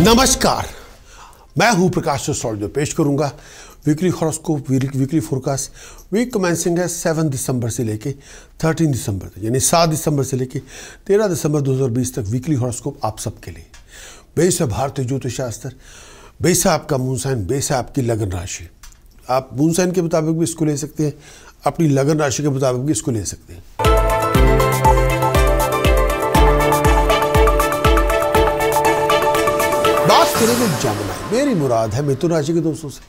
नमस्कार मैं हूं प्रकाश सॉल जो पेश करूंगा weekly horoscope weekly forecast week commencing है सेवन दिसंबर से लेके थर्टीन दिसंबर तक यानी सात दिसंबर से लेके तेरह दिसंबर 2020 तक वीकली हॉरोस्कोप आप सबके लिए बेस है भारतीय शास्त्र बेस है आपका मूनसाइन बेस है आपकी लगन राशि आप मूनसाइन के मुताबिक भी इसको ले सकते हैं अपनी लगन राशि के मुताबिक भी इसको ले सकते हैं बात करेंगे जमुनाई मेरी मुराद है मिथुन राशि के दोस्तों से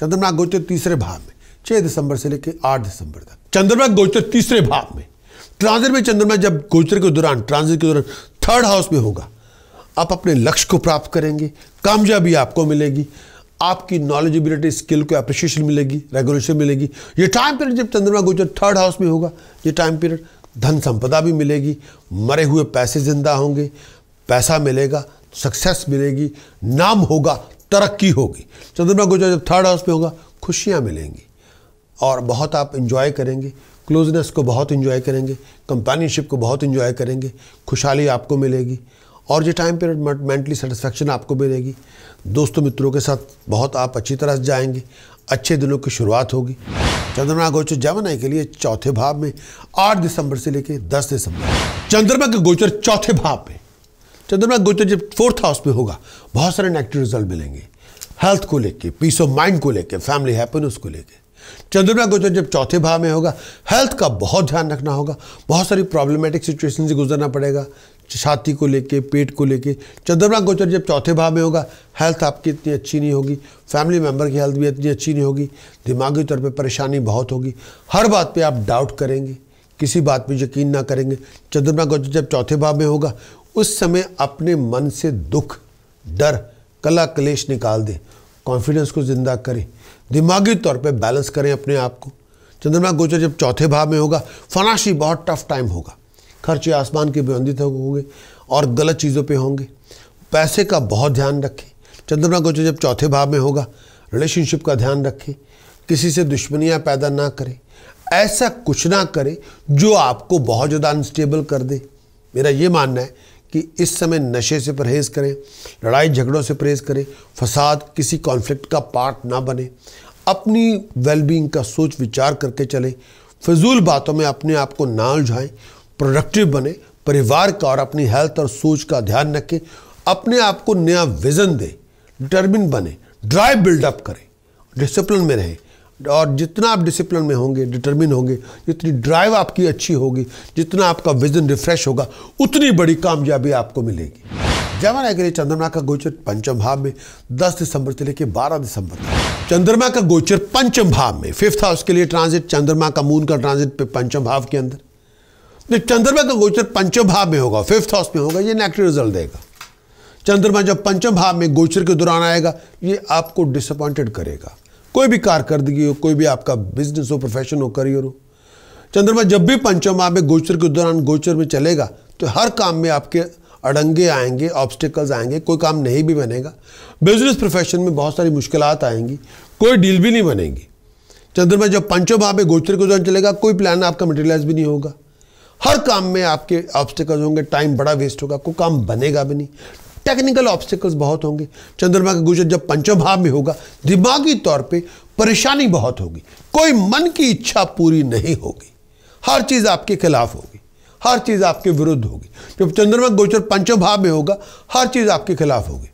चंद्रमा गोचर तीसरे भाव में छह दिसंबर से लेकर आठ दिसंबर तक चंद्रमा गोचर तीसरे भाव में ट्रांजिट में चंद्रमा जब गोचर के दौरान ट्रांजिट के दौरान थर्ड हाउस में होगा आप अपने लक्ष्य को प्राप्त करेंगे कामयाबी आपको मिलेगी आपकी नॉलेजबिलिटी स्किल को अप्रिशिएशन मिलेगी रेगुलेशन मिलेगी ये टाइम पीरियड जब चंद्रमा गोचर थर्ड हाउस में होगा ये टाइम पीरियड धन संपदा भी मिलेगी मरे हुए पैसे जिंदा होंगे पैसा मिलेगा सक्सेस मिलेगी नाम होगा तरक्की होगी चंद्रमा गोचर जब थर्ड हाउस में होगा खुशियाँ मिलेंगी और बहुत आप इन्जॉय करेंगे क्लोजनेस को बहुत इन्जॉय करेंगे कंपेनियनशिप को बहुत इन्जॉय करेंगे खुशहाली आपको मिलेगी और ये टाइम पीरियड मेंटली सेटिस्फेक्शन आपको मिलेगी दोस्तों मित्रों के साथ बहुत आप अच्छी तरह से जाएंगे अच्छे दिनों की शुरुआत होगी चंद्रमा गोचर जमनाई के लिए चौथे भाव में 8 दिसंबर से लेकर 10 दिसंबर चंद्रमा के गोचर चौथे भाव में चंद्रमा गोचर जब फोर्थ हाउस में होगा बहुत सारे नेगेटिव रिजल्ट मिलेंगे हेल्थ को लेके पीस ऑफ माइंड को लेके फैमिली हैप्पीनेस को लेके चंद्रमा गोचर जब चौथे भाव में होगा हेल्थ का बहुत ध्यान रखना होगा बहुत सारी प्रॉब्लमेटिक सिचुएशन से गुजरना पड़ेगा छाती को लेके पेट को लेके चंद्रमा गोचर जब चौथे भाव में होगा हेल्थ आपकी इतनी अच्छी नहीं होगी फैमिली मेम्बर की हेल्थ भी इतनी अच्छी नहीं होगी दिमागी तौर पे परेशानी बहुत होगी हर बात पे आप डाउट करेंगे किसी बात पर यकीन ना करेंगे चंद्रमा गोचर जब चौथे भाव में होगा उस समय अपने मन से दुख डर कला कलेश निकाल दें कॉन्फिडेंस को ज़िंदा करें दिमागी तौर पे बैलेंस करें अपने आप को चंद्रमा गोचर जब चौथे भाव में होगा फनाशी बहुत टफ टाइम होगा खर्चे आसमान के बेबंदी तक होंगे और गलत चीज़ों पे होंगे पैसे का बहुत ध्यान रखें चंद्रमा गोचर जब चौथे भाव में होगा रिलेशनशिप का ध्यान रखें किसी से दुश्मनियाँ पैदा ना करें ऐसा कुछ ना करें जो आपको बहुत ज़्यादा अनस्टेबल कर दे मेरा ये मानना है कि इस समय नशे से परहेज़ करें लड़ाई झगड़ों से परहेज़ करें फसाद किसी कॉन्फ्लिक्ट का पार्ट ना बने अपनी वेलबींग का सोच विचार करके चलें फजूल बातों में अपने आप को ना उलझाएँ प्रोडक्टिव बने परिवार का और अपनी हेल्थ और सोच का ध्यान रखें अपने आप को नया विज़न दें डिटर्मिन बने ड्राइव बिल्डअप करें डिसिप्लिन में रहें और जितना आप डिसिप्लिन में होंगे डिटर्मिन होंगे जितनी ड्राइव आपकी अच्छी होगी जितना आपका विजन रिफ्रेश होगा उतनी बड़ी कामयाबी आपको मिलेगी जमन एग्रे चंद्रमा का गोचर पंचम भाव में 10 दिसंबर से लेकर 12 दिसंबर तक चंद्रमा का गोचर पंचम भाव में फिफ्थ हाउस के लिए ट्रांजिट चंद्रमा का मून का ट्रांजिट पे पंचम भाव के अंदर जब चंद्रमा का गोचर पंचम भाव में होगा फिफ्थ हाउस में होगा ये नेगेटिव रिजल्ट देगा चंद्रमा जब पंचम भाव में गोचर के दौरान आएगा ये आपको डिसअपॉइंटेड करेगा कोई भी कारकर्दगी हो कोई भी आपका बिजनेस हो प्रोफेशन हो करियर हो चंद्रमा जब भी पंचम आप में गोचर के दौरान गोचर में चलेगा तो हर काम में आपके अड़ंगे आएंगे ऑब्स्टिकल्स आएंगे कोई काम नहीं भी बनेगा बिजनेस प्रोफेशन में बहुत सारी मुश्किल आएंगी कोई डील भी नहीं बनेगी चंद्रमा जब पंचम आप एक गोचर के दौरान चलेगा कोई प्लान आपका मटेरियलाइज भी नहीं होगा हर काम में आपके ऑब्स्टिकल्स होंगे टाइम बड़ा वेस्ट होगा कोई काम बनेगा भी नहीं टेक्निकल ऑब्स्टिकल्स बहुत होंगे चंद्रमा का गुजर जब पंचम भाव में होगा दिमागी तौर पे परेशानी बहुत होगी कोई मन की इच्छा पूरी नहीं होगी हर चीज़ आपके खिलाफ होगी हर चीज़ आपके विरुद्ध होगी जब चंद्रमा गोचर पंचम भाव में होगा हर चीज़ आपके खिलाफ होगी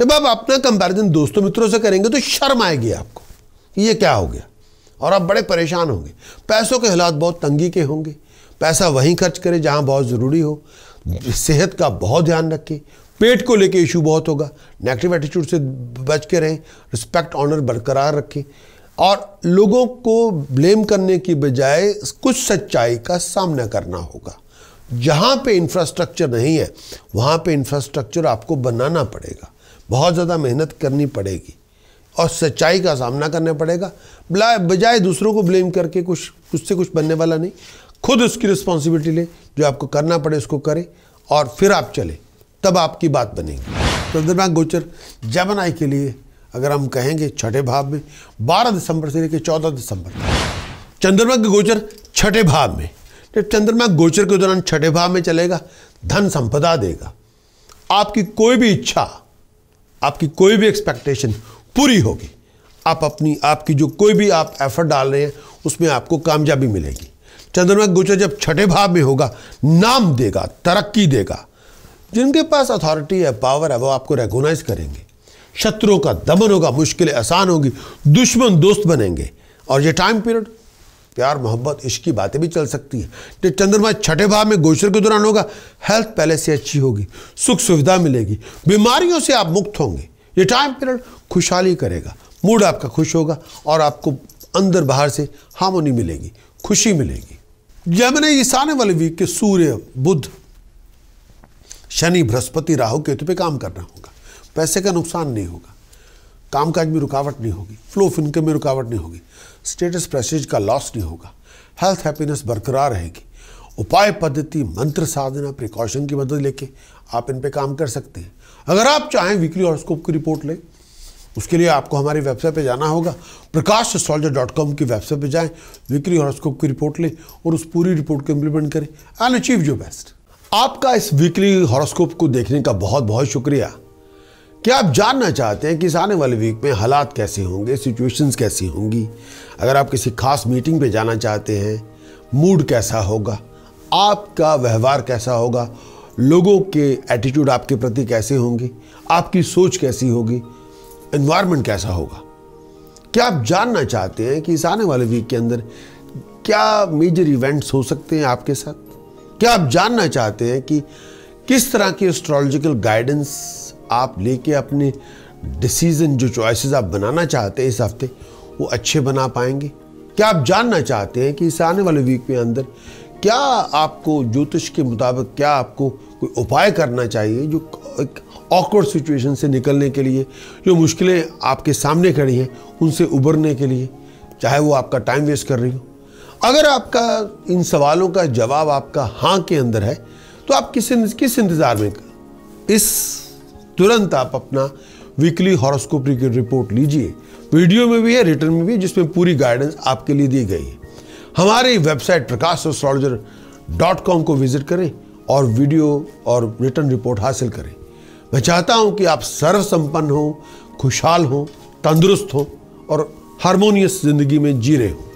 जब आप अपना कंपैरिजन दोस्तों मित्रों से करेंगे तो शर्म आएगी आपको ये क्या हो गया और आप बड़े परेशान होंगे पैसों के हालात बहुत तंगी के होंगे पैसा वहीं खर्च करें जहाँ बहुत ज़रूरी हो सेहत का बहुत ध्यान रखें पेट को लेके इशू बहुत होगा नेगेटिव एटीट्यूड से बच के रहें रिस्पेक्ट ऑनर बरकरार रखें और लोगों को ब्लेम करने की बजाय कुछ सच्चाई का सामना करना होगा जहाँ पे इंफ्रास्ट्रक्चर नहीं है वहाँ पे इंफ्रास्ट्रक्चर आपको बनाना पड़ेगा बहुत ज़्यादा मेहनत करनी पड़ेगी और सच्चाई का सामना करना पड़ेगा बजाय दूसरों को ब्लेम करके कुछ उससे कुछ बनने वाला नहीं खुद उसकी रिस्पॉन्सिबिलिटी लें जो आपको करना पड़े उसको करें और फिर आप चलें तब आपकी बात बनेगी चंद्रमा तो गोचर जमनाई के लिए अगर हम कहेंगे छठे भाव में 12 दिसंबर से लेकर 14 दिसंबर तक चंद्रमा के गोचर छठे भाव में जब चंद्रमा गोचर के दौरान छठे भाव में चलेगा धन संपदा देगा आपकी कोई भी इच्छा आपकी कोई भी एक्सपेक्टेशन पूरी होगी आप अपनी आपकी जो कोई भी आप एफर्ट डाल रहे हैं उसमें आपको कामयाबी मिलेगी चंद्रमा गोचर जब छठे भाव में होगा नाम देगा तरक्की देगा जिनके पास अथॉरिटी है पावर है वो आपको रेगोनाइज करेंगे शत्रुओं का दमन होगा मुश्किलें आसान होगी दुश्मन दोस्त बनेंगे और ये टाइम पीरियड प्यार मोहब्बत इश्क की बातें भी चल सकती हैं जो चंद्रमा छठे भाव में गोचर के दौरान होगा हेल्थ पहले से अच्छी होगी सुख सुविधा मिलेगी बीमारियों से आप मुक्त होंगे ये टाइम पीरियड खुशहाली करेगा मूड आपका खुश होगा और आपको अंदर बाहर से हार्मोनी मिलेगी खुशी मिलेगी जैमिनी इस आने वाले वीक के सूर्य बुध शनि बृहस्पति राहु केतु पे काम करना होगा पैसे का नुकसान नहीं होगा कामकाज में रुकावट नहीं होगी फ्लो ऑफ इनकम में रुकावट नहीं होगी स्टेटस प्रेस्टीज का लॉस नहीं होगा हेल्थ हैप्पीनेस बरकरार रहेगी उपाय पद्धति मंत्र साधना प्रिकॉशन की मदद लेके आप इन पे काम कर सकते हैं अगर आप चाहें वीकली हॉरस्कोप की रिपोर्ट लें उसके लिए आपको हमारी वेबसाइट पे जाना होगा प्रकाश एस्ट्रोलॉजर डॉट कॉम की वेबसाइट पे जाएं वीकली हॉरस्कोप की रिपोर्ट लें और उस पूरी रिपोर्ट को इम्प्लीमेंट करें एंड अचीव योर बेस्ट आपका इस वीकली हॉरोस्कोप को देखने का बहुत बहुत शुक्रिया क्या आप जानना चाहते हैं कि इस आने वाले वीक में हालात कैसे होंगे सिचुएशंस कैसी होंगी अगर आप किसी खास मीटिंग पे जाना चाहते हैं मूड कैसा होगा आपका व्यवहार कैसा होगा लोगों के एटीट्यूड आपके प्रति कैसे होंगे आपकी सोच कैसी होगी इन्वायरमेंट कैसा होगा क्या आप जानना चाहते हैं कि इस आने वाले वीक के अंदर क्या मेजर इवेंट्स हो सकते हैं आपके साथ क्या आप जानना चाहते हैं कि किस तरह की एस्ट्रोलॉजिकल गाइडेंस आप लेके अपने डिसीजन जो चॉइसेस आप बनाना चाहते हैं इस हफ्ते वो अच्छे बना पाएंगे क्या आप जानना चाहते हैं कि इस आने वाले वीक में अंदर क्या आपको ज्योतिष के मुताबिक क्या आपको कोई उपाय करना चाहिए जो एक ऑकवर्ड सिचुएशन से निकलने के लिए जो मुश्किलें आपके सामने खड़ी हैं उनसे उबरने के लिए चाहे वो आपका टाइम वेस्ट कर रही हो अगर आपका इन सवालों का जवाब आपका हाँ के अंदर है तो आप किस किस इंतज़ार में कर इस तुरंत आप अपना वीकली हॉरोस्कोप रिपोर्ट लीजिए वीडियो में भी है रिटर्न में भी है जिसमें पूरी गाइडेंस आपके लिए दी गई है हमारी website Prakash astrologer dot com को विजिट करें और वीडियो और रिटर्न रिपोर्ट हासिल करें मैं चाहता हूं कि आप सर्वसंपन्न हों खुशहाल हों तंदुरुस्त हों और हारमोनियस जिंदगी में जी रहे हों